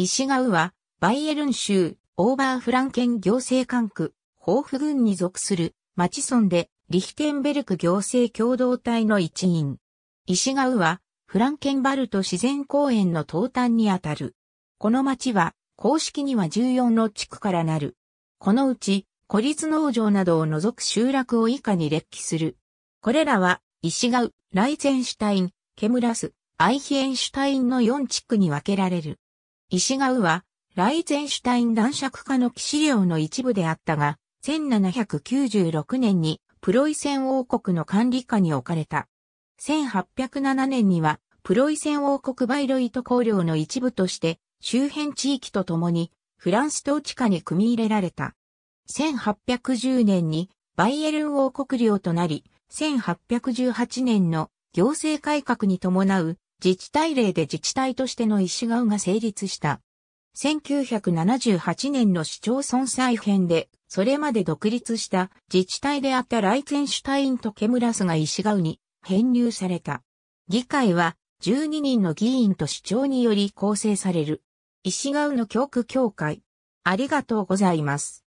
石川は、バイエルン州、オーバーフランケン行政管区、ホーフ郡に属する、マチソンで、リヒテンベルク行政共同体の一員。石川は、フランケンバルト自然公園の東端にあたる。この町は、公式には14の地区からなる。このうち、孤立農場などを除く集落を以下に列記する。これらは、石川、ライゼンシュタイン、ケムラス、アイヒエンシュタインの4地区に分けられる。石川は、ライゼンシュタイン男爵家の騎士領の一部であったが、1796年にプロイセン王国の管理下に置かれた。1807年には、プロイセン王国バイロイト公領の一部として、周辺地域とともに、フランス統治下に組み入れられた。1810年に、バイエルン王国領となり、1818年の行政改革に伴う自治体令で自治体としての石川が成立した。1978年の市町村再編で、それまで独立した自治体であったライツェンシュタインとケムラスが石川に編入された。議会は12人の議員と市長により構成される。石川の教区協会。ありがとうございます。